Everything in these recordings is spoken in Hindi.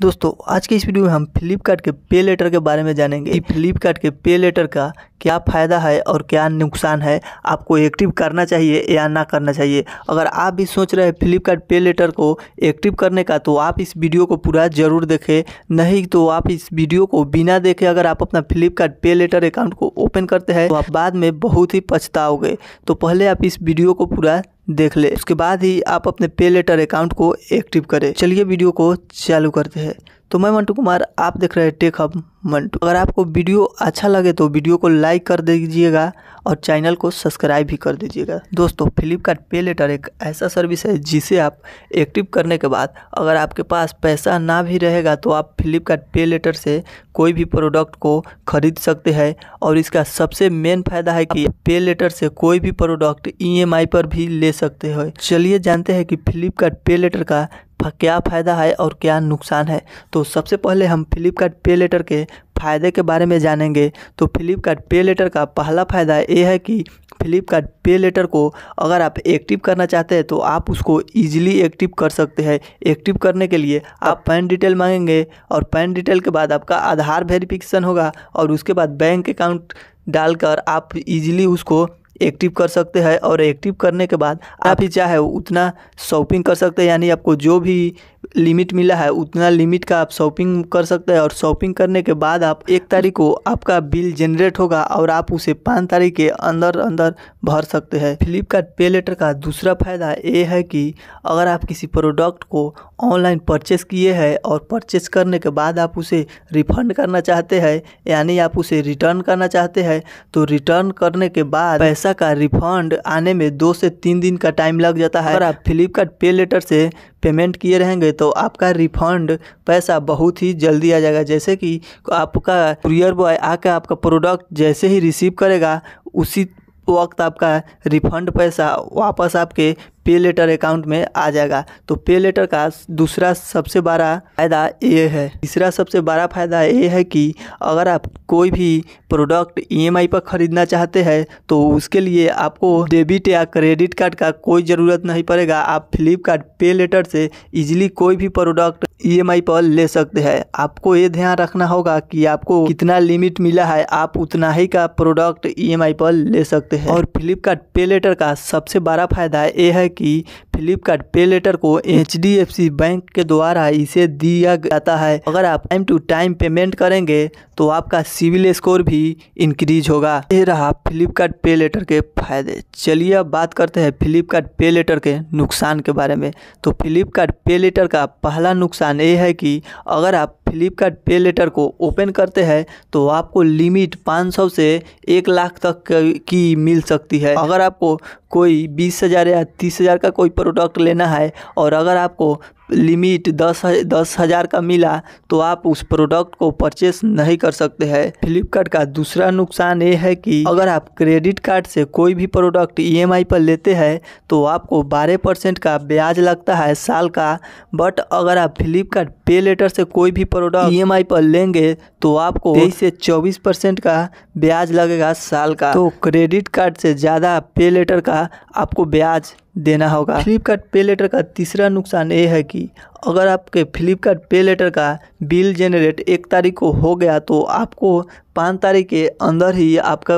दोस्तों आज के इस वीडियो में हम फ्लिपकार्ट के पे लेटर के बारे में जानेंगे फ्लिपकार्ट के पे लेटर का क्या फ़ायदा है और क्या नुकसान है आपको एक्टिव करना चाहिए या ना करना चाहिए अगर आप भी सोच रहे हैं फ्लिपकार्ट पे लेटर को एक्टिव करने का तो आप इस वीडियो को पूरा ज़रूर देखें नहीं तो आप इस वीडियो को बिना देखे अगर आप अपना फ्लिपकार्ट पे लेटर अकाउंट को ओपन करते हैं तो आप बाद में बहुत ही पछताओगे तो पहले आप इस वीडियो को पूरा देख ले उसके बाद ही आप अपने पे लेटर अकाउंट को एक्टिव करें चलिए वीडियो को चालू करते हैं तो मैं मंटू कुमार आप देख रहे हैं टेक हब मंटू अगर आपको वीडियो अच्छा लगे तो वीडियो को लाइक कर दीजिएगा और चैनल को सब्सक्राइब भी कर दीजिएगा दोस्तों फ्लिपकार्ट पे लेटर एक ऐसा सर्विस है जिसे आप एक्टिव करने के बाद अगर आपके पास पैसा ना भी रहेगा तो आप फ्लिपकार्ट पे लेटर से कोई भी प्रोडक्ट को खरीद सकते हैं और इसका सबसे मेन फायदा है कि पे लेटर से कोई भी प्रोडक्ट ई e पर भी ले सकते हैं चलिए जानते हैं कि फ्लिपकार्ट पे लेटर का क्या फ़ायदा है और क्या नुकसान है तो सबसे पहले हम फ्लिपकार्ट पे लेटर के फ़ायदे के बारे में जानेंगे तो फ्लिपकार्ट पे लेटर का पहला फ़ायदा ये है कि फ्लिपकार्ट पे लेटर को अगर आप एक्टिव करना चाहते हैं तो आप उसको ईजिली एक्टिव कर सकते हैं एक्टिव करने के लिए आप पैन डिटेल मांगेंगे और पैन डिटेल के बाद आपका आधार वेरिफिकेशन होगा और उसके बाद बैंक अकाउंट डालकर आप इजीली उसको एक्टिव कर सकते हैं और एक्टिव करने के बाद आप ही चाहे उतना शॉपिंग कर सकते हैं यानी आपको जो भी लिमिट मिला है उतना लिमिट का आप शॉपिंग कर सकते हैं और शॉपिंग करने के बाद आप एक तारीख को आपका बिल जनरेट होगा और आप उसे पाँच तारीख के अंदर अंदर भर सकते हैं फ्लिपकार्ट पे लेटर का दूसरा फ़ायदा ये है कि अगर आप किसी प्रोडक्ट को ऑनलाइन परचेस किए हैं और परचेस करने के बाद आप उसे रिफंड करना चाहते हैं यानी आप उसे रिटर्न करना चाहते हैं तो रिटर्न करने के बाद पैसा का रिफंड आने में दो से तीन दिन का टाइम लग जाता है अगर आप फ्लिपकार्ट पे लेटर से पेमेंट किए रहेंगे तो आपका रिफंड पैसा बहुत ही जल्दी आ जाएगा जैसे कि आपका कुरियर बॉय आकर आपका प्रोडक्ट जैसे ही रिसीव करेगा उसी वक्त आपका रिफंड पैसा वापस आपके पे लेटर अकाउंट में आ जाएगा तो पे लेटर का दूसरा सबसे बड़ा फ़ायदा ये है तीसरा सबसे बड़ा फ़ायदा ये है कि अगर आप कोई भी प्रोडक्ट ईएमआई e पर ख़रीदना चाहते हैं तो उसके लिए आपको डेबिट या क्रेडिट कार्ड का कोई ज़रूरत नहीं पड़ेगा आप फ्लिपकार्ट पे लेटर से इजिली कोई भी प्रोडक्ट ई e पर ले सकते हैं आपको ये ध्यान रखना होगा कि आपको कितना लिमिट मिला है आप उतना ही का प्रोडक्ट ई e पर ले सकते हैं और फ्लिपकार्ट पे लेटर का सबसे बड़ा फ़ायदा ये है कि फ्लिपकार्ट पे लेटर को एच बैंक के द्वारा इसे दिया जाता है अगर आप टाइम टू टाइम पेमेंट करेंगे तो आपका सिविल स्कोर भी इंक्रीज होगा ये रहा फ्लिपकार्ट पे लेटर के फायदे चलिए अब बात करते हैं फ्लिपकार्ट पे लेटर के नुकसान के बारे में तो फ्लिपकार्ट पे लेटर का पहला नुकसान ये है कि अगर आप फ्लिपकार्ट पे लेटर को ओपन करते हैं तो आपको लिमिट 500 से एक लाख तक की मिल सकती है अगर आपको कोई बीस हज़ार या तीस हज़ार का कोई पर प्रोडक्ट लेना है और अगर आपको लिमिट दस दस हज़ार का मिला तो आप उस प्रोडक्ट को परचेस नहीं कर सकते हैं फ्लिपकार्ट का दूसरा नुकसान ये है कि अगर आप क्रेडिट कार्ड से कोई भी प्रोडक्ट ईएमआई e पर लेते हैं तो आपको बारह परसेंट का ब्याज लगता है साल का बट अगर आप फ्लिपकार्ट पे लेटर से कोई भी प्रोडक्ट ईएमआई e पर लेंगे तो आपको तेईस से चौबीस परसेंट का ब्याज लगेगा साल का तो क्रेडिट कार्ड से ज़्यादा पे लेटर का आपको ब्याज देना होगा फ्लिपकार्ट पे लेटर का तीसरा नुकसान ये है कि कि अगर आपके फ्लिपकार्ट पे लेटर का बिल जेनरेट एक तारीख को हो गया तो आपको पाँच तारीख के अंदर ही आपका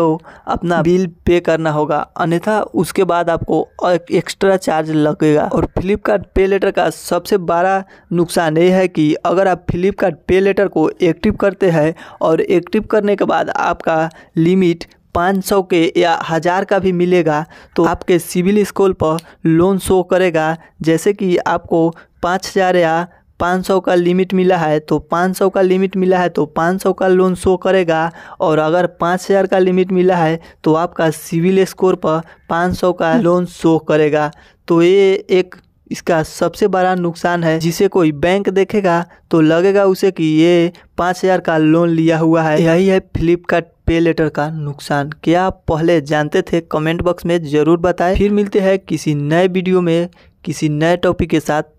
अपना बिल पे करना होगा अन्यथा उसके बाद आपको एक एक्स्ट्रा चार्ज लगेगा और फ्लिपकार्ट पे लेटर का सबसे बड़ा नुकसान ये है कि अगर आप फ्लिपकार्ट पे लेटर को एक्टिव करते हैं और एक्टिव करने के बाद आपका लिमिट पाँच सौ के या हज़ार का भी मिलेगा तो आपके सिविल स्कोर पर लोन शो करेगा जैसे कि आपको पाँच हज़ार या पाँच सौ का लिमिट मिला है तो पाँच सौ का लिमिट मिला है तो पाँच सौ का लोन शो करेगा और अगर पाँच हज़ार का लिमिट मिला है तो आपका सिविल स्कोर पर पाँच सौ का लोन शो करेगा तो ये एक इसका सबसे बड़ा नुकसान है जिसे कोई बैंक देखेगा तो लगेगा उसे कि ये पाँच हज़ार का लोन लिया हुआ है यही है फ्लिपकार्ट पे लेटर का नुकसान क्या आप पहले जानते थे कमेंट बॉक्स में ज़रूर बताएं फिर मिलते हैं किसी नए वीडियो में किसी नए टॉपिक के साथ